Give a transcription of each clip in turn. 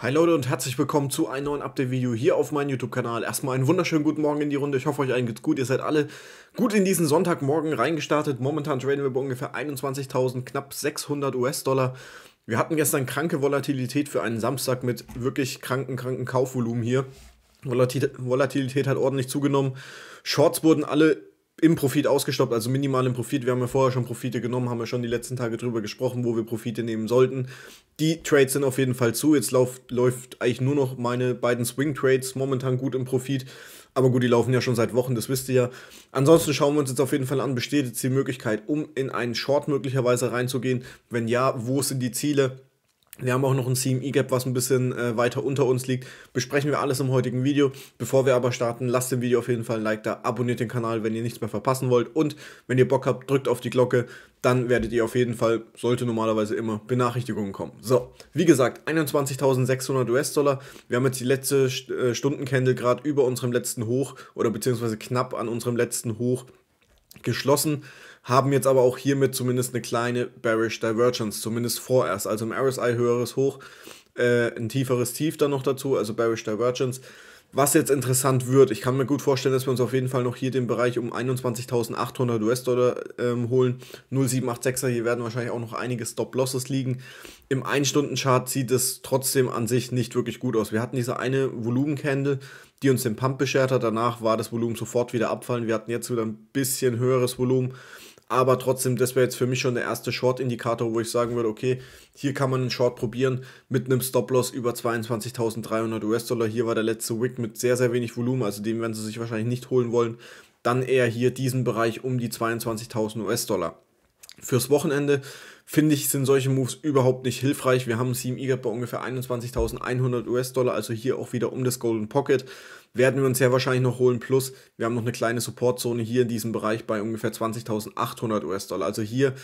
Hi Leute und herzlich willkommen zu einem neuen Update-Video hier auf meinem YouTube-Kanal. Erstmal einen wunderschönen guten Morgen in die Runde. Ich hoffe, euch allen geht's gut. Ihr seid alle gut in diesen Sonntagmorgen reingestartet. Momentan traden wir bei ungefähr 21.000, knapp 600 US-Dollar. Wir hatten gestern kranke Volatilität für einen Samstag mit wirklich kranken, kranken Kaufvolumen hier. Volatilität hat ordentlich zugenommen. Shorts wurden alle im Profit ausgestoppt, also minimal im Profit. Wir haben ja vorher schon Profite genommen, haben ja schon die letzten Tage drüber gesprochen, wo wir Profite nehmen sollten. Die Trades sind auf jeden Fall zu. Jetzt lauf, läuft eigentlich nur noch meine beiden Swing Trades momentan gut im Profit. Aber gut, die laufen ja schon seit Wochen, das wisst ihr ja. Ansonsten schauen wir uns jetzt auf jeden Fall an, besteht jetzt die Möglichkeit, um in einen Short möglicherweise reinzugehen? Wenn ja, wo sind die Ziele? Wir haben auch noch ein CME-Gap, was ein bisschen äh, weiter unter uns liegt. Besprechen wir alles im heutigen Video. Bevor wir aber starten, lasst dem Video auf jeden Fall ein Like da, abonniert den Kanal, wenn ihr nichts mehr verpassen wollt. Und wenn ihr Bock habt, drückt auf die Glocke, dann werdet ihr auf jeden Fall, sollte normalerweise immer, Benachrichtigungen kommen. So, wie gesagt, 21.600 US-Dollar. Wir haben jetzt die letzte äh, Stundencandle gerade über unserem letzten Hoch oder beziehungsweise knapp an unserem letzten Hoch geschlossen haben jetzt aber auch hiermit zumindest eine kleine Bearish Divergence, zumindest vorerst. Also im RSI höheres Hoch, äh, ein tieferes Tief dann noch dazu, also Bearish Divergence. Was jetzt interessant wird, ich kann mir gut vorstellen, dass wir uns auf jeden Fall noch hier den Bereich um 21.800 US-Dollar ähm, holen. 0786er, hier werden wahrscheinlich auch noch einige Stop-Losses liegen. Im 1-Stunden-Chart sieht es trotzdem an sich nicht wirklich gut aus. Wir hatten diese eine Volumen-Candle, die uns den Pump beschert hat. Danach war das Volumen sofort wieder abfallen. Wir hatten jetzt wieder ein bisschen höheres Volumen. Aber trotzdem, das wäre jetzt für mich schon der erste Short-Indikator, wo ich sagen würde, okay, hier kann man einen Short probieren mit einem Stop-Loss über 22.300 US-Dollar. Hier war der letzte Wick mit sehr, sehr wenig Volumen, also den werden sie sich wahrscheinlich nicht holen wollen. Dann eher hier diesen Bereich um die 22.000 US-Dollar. Fürs Wochenende finde ich, sind solche Moves überhaupt nicht hilfreich. Wir haben 7 CME bei ungefähr 21.100 US-Dollar, also hier auch wieder um das Golden Pocket werden wir uns ja wahrscheinlich noch holen. Plus, wir haben noch eine kleine Supportzone hier in diesem Bereich bei ungefähr 20.800 US-Dollar. Also hier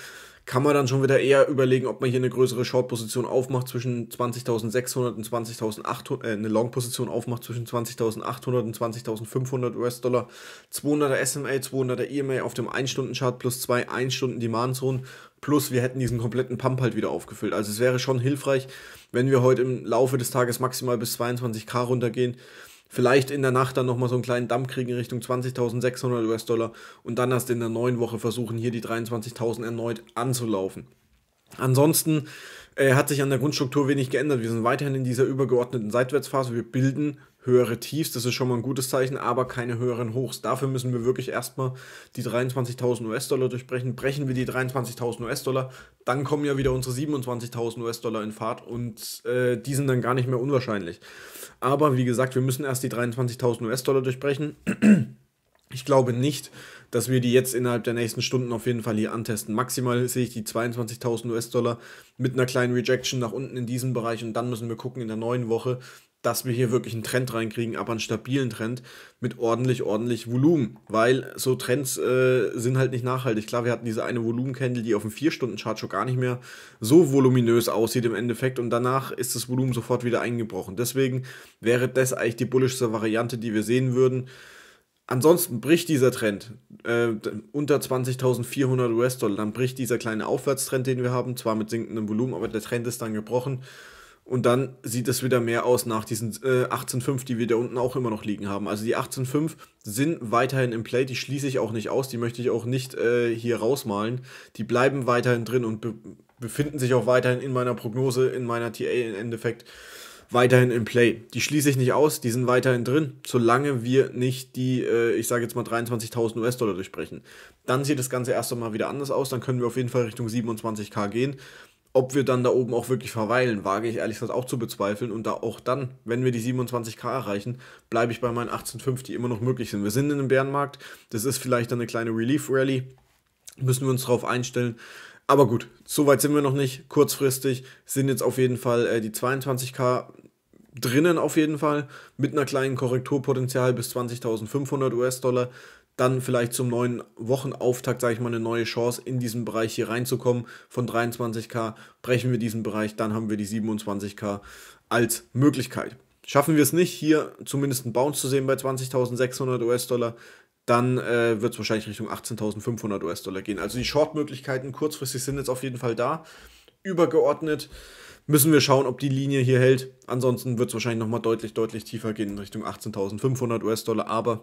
kann man dann schon wieder eher überlegen, ob man hier eine größere Short-Position aufmacht zwischen 20.600 und 20.800, äh, eine Long-Position aufmacht zwischen 20.800 und 20.500 US-Dollar, 200er SMA, 200er EMA auf dem 1-Stunden-Chart plus zwei 1-Stunden-Demand-Zonen, plus wir hätten diesen kompletten Pump halt wieder aufgefüllt. Also es wäre schon hilfreich, wenn wir heute im Laufe des Tages maximal bis 22k runtergehen, vielleicht in der Nacht dann nochmal so einen kleinen Dump kriegen in Richtung 20.600 US-Dollar und dann erst in der neuen Woche versuchen, hier die 23.000 erneut anzulaufen. Ansonsten äh, hat sich an der Grundstruktur wenig geändert. Wir sind weiterhin in dieser übergeordneten Seitwärtsphase. Wir bilden höhere Tiefs, das ist schon mal ein gutes Zeichen, aber keine höheren Hochs. Dafür müssen wir wirklich erstmal die 23.000 US-Dollar durchbrechen. Brechen wir die 23.000 US-Dollar, dann kommen ja wieder unsere 27.000 US-Dollar in Fahrt und äh, die sind dann gar nicht mehr unwahrscheinlich. Aber wie gesagt, wir müssen erst die 23.000 US-Dollar durchbrechen. Ich glaube nicht, dass wir die jetzt innerhalb der nächsten Stunden auf jeden Fall hier antesten. Maximal sehe ich die 22.000 US-Dollar mit einer kleinen Rejection nach unten in diesem Bereich und dann müssen wir gucken in der neuen Woche, dass wir hier wirklich einen Trend reinkriegen, aber einen stabilen Trend mit ordentlich, ordentlich Volumen, weil so Trends äh, sind halt nicht nachhaltig. Klar, wir hatten diese eine Volumencandle, die auf dem 4-Stunden-Chart schon gar nicht mehr so voluminös aussieht im Endeffekt und danach ist das Volumen sofort wieder eingebrochen. Deswegen wäre das eigentlich die bullischste Variante, die wir sehen würden. Ansonsten bricht dieser Trend äh, unter 20.400 US-Dollar, dann bricht dieser kleine Aufwärtstrend, den wir haben, zwar mit sinkendem Volumen, aber der Trend ist dann gebrochen und dann sieht es wieder mehr aus nach diesen äh, 18,5, die wir da unten auch immer noch liegen haben. Also die 18,5 sind weiterhin im Play, die schließe ich auch nicht aus, die möchte ich auch nicht äh, hier rausmalen. Die bleiben weiterhin drin und be befinden sich auch weiterhin in meiner Prognose, in meiner TA im Endeffekt weiterhin im Play. Die schließe ich nicht aus, die sind weiterhin drin, solange wir nicht die, äh, ich sage jetzt mal 23.000 US-Dollar durchbrechen. Dann sieht das Ganze erst einmal wieder anders aus, dann können wir auf jeden Fall Richtung 27k gehen. Ob wir dann da oben auch wirklich verweilen, wage ich ehrlich gesagt auch zu bezweifeln. Und da auch dann, wenn wir die 27k erreichen, bleibe ich bei meinen 18,5, die immer noch möglich sind. Wir sind in einem Bärenmarkt. Das ist vielleicht dann eine kleine Relief Rally. Müssen wir uns darauf einstellen. Aber gut, so weit sind wir noch nicht. Kurzfristig sind jetzt auf jeden Fall äh, die 22k drinnen auf jeden Fall, mit einer kleinen Korrekturpotenzial bis 20.500 US-Dollar dann vielleicht zum neuen Wochenauftakt, sage ich mal, eine neue Chance in diesen Bereich hier reinzukommen. Von 23k brechen wir diesen Bereich, dann haben wir die 27k als Möglichkeit. Schaffen wir es nicht, hier zumindest einen Bounce zu sehen bei 20.600 US-Dollar, dann äh, wird es wahrscheinlich Richtung 18.500 US-Dollar gehen. Also die Short-Möglichkeiten kurzfristig sind jetzt auf jeden Fall da. Übergeordnet müssen wir schauen, ob die Linie hier hält. Ansonsten wird es wahrscheinlich nochmal deutlich, deutlich tiefer gehen in Richtung 18.500 US-Dollar. Aber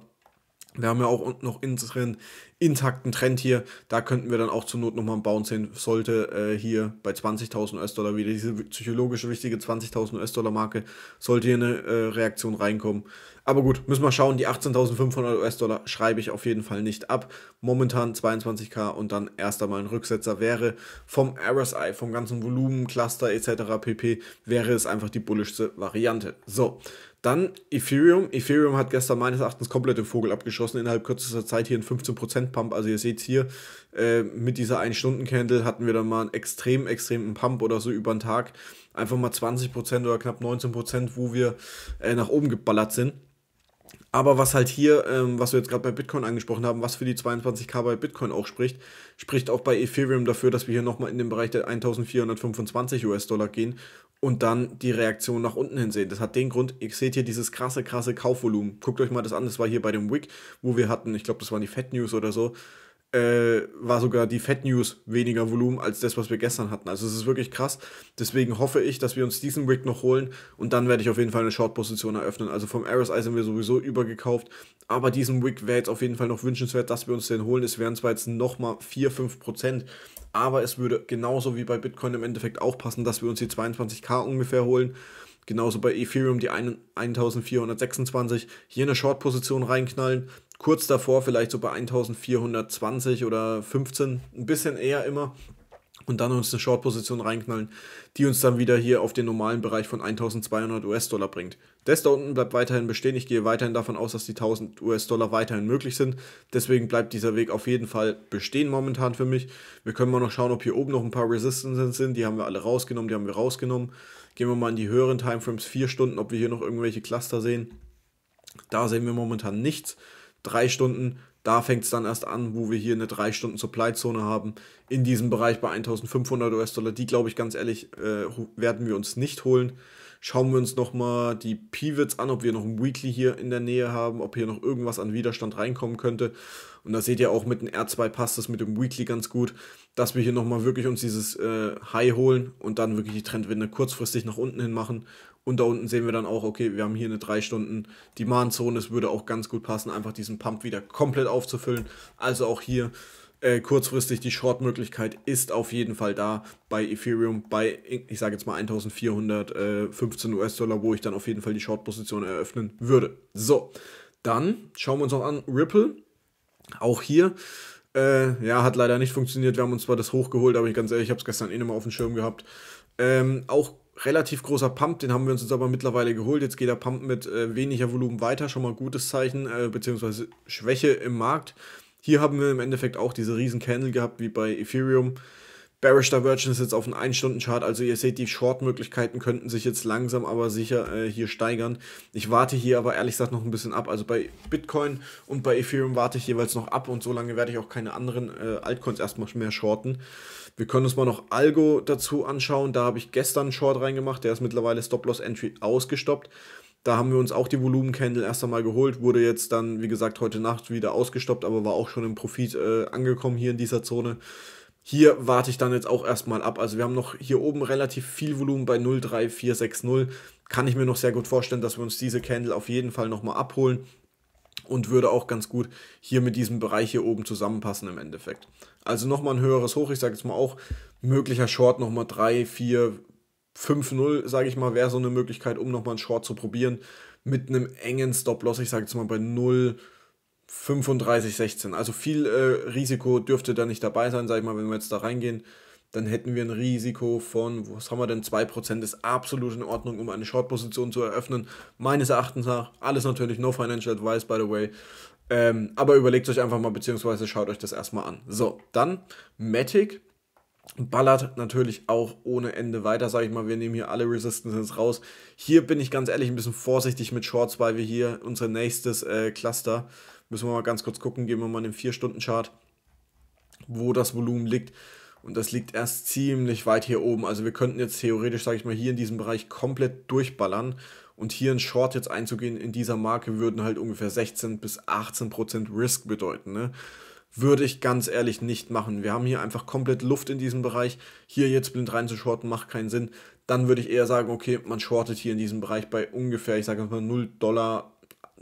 wir haben ja auch unten noch einen intakten Trend hier. Da könnten wir dann auch zur Not nochmal einen Bounce sehen, sollte äh, hier bei 20.000 US-Dollar wieder diese psychologisch wichtige 20.000 US-Dollar-Marke, sollte hier eine äh, Reaktion reinkommen. Aber gut, müssen wir schauen. Die 18.500 US-Dollar schreibe ich auf jeden Fall nicht ab. Momentan 22k und dann erst einmal ein Rücksetzer wäre vom RSI, vom ganzen Volumen, Cluster etc. pp. wäre es einfach die bullischste Variante. So. Dann Ethereum. Ethereum hat gestern meines Erachtens komplett den Vogel abgeschossen, innerhalb kürzester Zeit hier ein 15% Pump. Also ihr seht hier, äh, mit dieser 1-Stunden-Candle hatten wir dann mal einen extrem, extremen Pump oder so über den Tag. Einfach mal 20% oder knapp 19%, wo wir äh, nach oben geballert sind. Aber was halt hier, ähm, was wir jetzt gerade bei Bitcoin angesprochen haben, was für die 22k bei Bitcoin auch spricht, spricht auch bei Ethereum dafür, dass wir hier nochmal in den Bereich der 1425 US-Dollar gehen und dann die Reaktion nach unten hin sehen. Das hat den Grund, ihr seht hier dieses krasse, krasse Kaufvolumen. Guckt euch mal das an, das war hier bei dem Wick, wo wir hatten, ich glaube, das waren die Fat News oder so, äh, war sogar die Fat News weniger Volumen als das, was wir gestern hatten. Also es ist wirklich krass. Deswegen hoffe ich, dass wir uns diesen Wick noch holen und dann werde ich auf jeden Fall eine Short-Position eröffnen. Also vom RSI sind wir sowieso übergekauft, aber diesen Wick wäre jetzt auf jeden Fall noch wünschenswert, dass wir uns den holen. Es wären zwar jetzt nochmal 4-5%. Aber es würde genauso wie bei Bitcoin im Endeffekt auch passen, dass wir uns die 22k ungefähr holen. Genauso bei Ethereum die 1426. Hier eine Short-Position reinknallen. Kurz davor vielleicht so bei 1420 oder 15. Ein bisschen eher immer und dann uns eine Short-Position reinknallen, die uns dann wieder hier auf den normalen Bereich von 1200 US-Dollar bringt. Das da unten bleibt weiterhin bestehen. Ich gehe weiterhin davon aus, dass die 1000 US-Dollar weiterhin möglich sind. Deswegen bleibt dieser Weg auf jeden Fall bestehen momentan für mich. Wir können mal noch schauen, ob hier oben noch ein paar Resistances sind. Die haben wir alle rausgenommen, die haben wir rausgenommen. Gehen wir mal in die höheren Timeframes, 4 Stunden, ob wir hier noch irgendwelche Cluster sehen. Da sehen wir momentan nichts. 3 Stunden, da fängt es dann erst an, wo wir hier eine 3-Stunden-Supply-Zone haben. In diesem Bereich bei 1500 US-Dollar. Die, glaube ich, ganz ehrlich, äh, werden wir uns nicht holen. Schauen wir uns nochmal die Pivots an, ob wir noch ein Weekly hier in der Nähe haben, ob hier noch irgendwas an Widerstand reinkommen könnte. Und da seht ihr auch mit dem R2 passt das mit dem Weekly ganz gut, dass wir hier nochmal wirklich uns dieses äh, High holen und dann wirklich die Trendwende kurzfristig nach unten hin machen und da unten sehen wir dann auch, okay, wir haben hier eine 3 Stunden Demand-Zone. Es würde auch ganz gut passen, einfach diesen Pump wieder komplett aufzufüllen. Also auch hier äh, kurzfristig die Short-Möglichkeit ist auf jeden Fall da bei Ethereum, bei, ich sage jetzt mal 1415 äh, US-Dollar, wo ich dann auf jeden Fall die Short-Position eröffnen würde. So, dann schauen wir uns noch an Ripple. Auch hier äh, ja, hat leider nicht funktioniert. Wir haben uns zwar das hochgeholt, aber ich ganz ehrlich, ich habe es gestern eh nicht mehr auf dem Schirm gehabt. Ähm, auch relativ großer Pump, den haben wir uns jetzt aber mittlerweile geholt. Jetzt geht der Pump mit äh, weniger Volumen weiter, schon mal gutes Zeichen, äh, beziehungsweise Schwäche im Markt. Hier haben wir im Endeffekt auch diese riesen Candle gehabt, wie bei Ethereum. Bearish Divergence ist jetzt auf einen 1-Stunden-Chart, also ihr seht, die Short-Möglichkeiten könnten sich jetzt langsam aber sicher äh, hier steigern. Ich warte hier aber ehrlich gesagt noch ein bisschen ab. Also bei Bitcoin und bei Ethereum warte ich jeweils noch ab und solange werde ich auch keine anderen äh, Altcoins erstmal mehr shorten. Wir können uns mal noch Algo dazu anschauen. Da habe ich gestern einen Short reingemacht, der ist mittlerweile Stop-Loss-Entry ausgestoppt. Da haben wir uns auch die Volumen-Candle erst einmal geholt, wurde jetzt dann, wie gesagt, heute Nacht wieder ausgestoppt, aber war auch schon im Profit äh, angekommen hier in dieser Zone. Hier warte ich dann jetzt auch erstmal ab. Also wir haben noch hier oben relativ viel Volumen bei 03460. Kann ich mir noch sehr gut vorstellen, dass wir uns diese Candle auf jeden Fall nochmal abholen und würde auch ganz gut hier mit diesem Bereich hier oben zusammenpassen im Endeffekt. Also nochmal ein höheres Hoch, ich sage jetzt mal auch, möglicher Short nochmal 3, 4, 5, 0, sage ich mal, wäre so eine Möglichkeit, um nochmal einen Short zu probieren mit einem engen Stop-Loss, ich sage jetzt mal bei 0, 35, 16. Also viel äh, Risiko dürfte da nicht dabei sein, sag ich mal, wenn wir jetzt da reingehen. Dann hätten wir ein Risiko von, was haben wir denn, 2% ist absolut in Ordnung, um eine Short-Position zu eröffnen. Meines Erachtens nach, alles natürlich no financial advice, by the way. Ähm, aber überlegt euch einfach mal, beziehungsweise schaut euch das erstmal an. So, dann Matic ballert natürlich auch ohne Ende weiter, sage ich mal. Wir nehmen hier alle Resistances raus. Hier bin ich ganz ehrlich ein bisschen vorsichtig mit Shorts, weil wir hier unser nächstes äh, Cluster Müssen wir mal ganz kurz gucken, gehen wir mal in den 4-Stunden-Chart, wo das Volumen liegt. Und das liegt erst ziemlich weit hier oben. Also wir könnten jetzt theoretisch, sage ich mal, hier in diesem Bereich komplett durchballern. Und hier ein Short jetzt einzugehen in dieser Marke würden halt ungefähr 16 bis 18 Prozent Risk bedeuten. Ne? Würde ich ganz ehrlich nicht machen. Wir haben hier einfach komplett Luft in diesem Bereich. Hier jetzt blind rein zu shorten macht keinen Sinn. Dann würde ich eher sagen, okay, man shortet hier in diesem Bereich bei ungefähr, ich sage mal 0 Dollar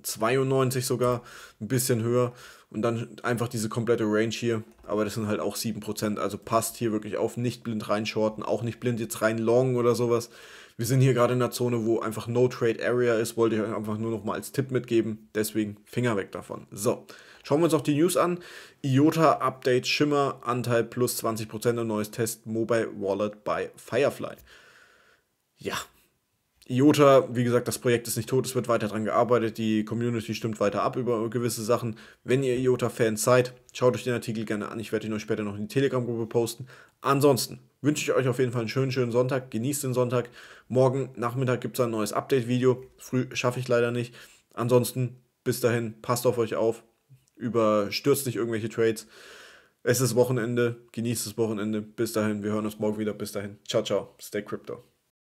92 sogar, ein bisschen höher. Und dann einfach diese komplette Range hier. Aber das sind halt auch 7%. Also passt hier wirklich auf. Nicht blind reinshorten, auch nicht blind jetzt rein long oder sowas. Wir sind hier gerade in der Zone, wo einfach No Trade Area ist. Wollte ich euch einfach nur nochmal als Tipp mitgeben. Deswegen Finger weg davon. So, schauen wir uns auch die News an. IOTA Update Shimmer Anteil plus 20% und neues Test Mobile Wallet bei Firefly. Ja, IOTA, wie gesagt, das Projekt ist nicht tot, es wird weiter dran gearbeitet, die Community stimmt weiter ab über gewisse Sachen. Wenn ihr IOTA-Fans seid, schaut euch den Artikel gerne an, ich werde ihn euch später noch in die Telegram-Gruppe posten. Ansonsten wünsche ich euch auf jeden Fall einen schönen, schönen Sonntag, genießt den Sonntag. Morgen Nachmittag gibt es ein neues Update-Video, früh schaffe ich leider nicht. Ansonsten, bis dahin, passt auf euch auf, überstürzt nicht irgendwelche Trades. Es ist Wochenende, genießt das Wochenende. Bis dahin, wir hören uns morgen wieder. Bis dahin, ciao, ciao, stay crypto.